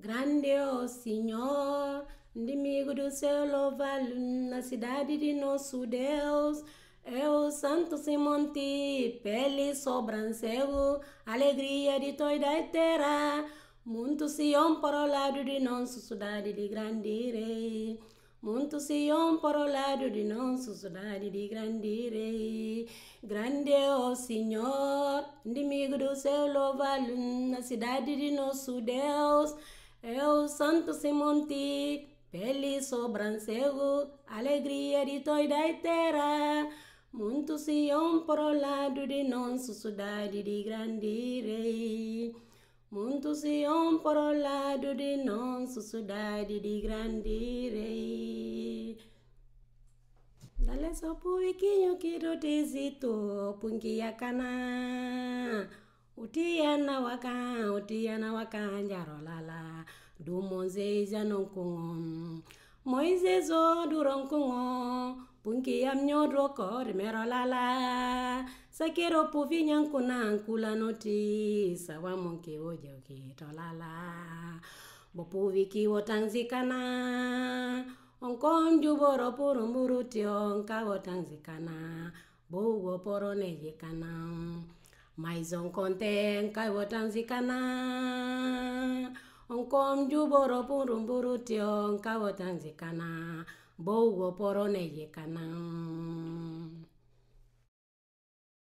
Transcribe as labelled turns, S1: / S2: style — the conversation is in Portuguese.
S1: Grande o Senhor, inimigo do seu louvado na cidade de nosso Deus. É o santo Simonte, pele sobranceu, alegria de toda a terra. Muito Sião por o lado de nossa cidade de grande rei. Muito Sião por o lado de nossa cidade de grande rei. Grande é o Senhor, inimigo do seu louvado na cidade de nosso Deus. Eu é santo simonti, pele sobrancego, alegria de toda a terra. Muito por pro lado de nossa cidade de grande rei. Muito por pro lado de nossa cidade de grande rei. Dale só puiquinho que do desito, punguia cana. utiyana waka utiyana waka njarolala dumozeja nonkungo moizezo duronkungo punkiyam nyodroko rimerolala sakero puvinyankuna nkulanoti sawamonkiwoje ukitolala bopuvikiwotanzikana onkonjuboro purumburutio nkawotanzikana bouwoporonejikana mas onkontenka votanzikana onkomjuboro purumburutionka votanzikana bouwoporoneyekana mm.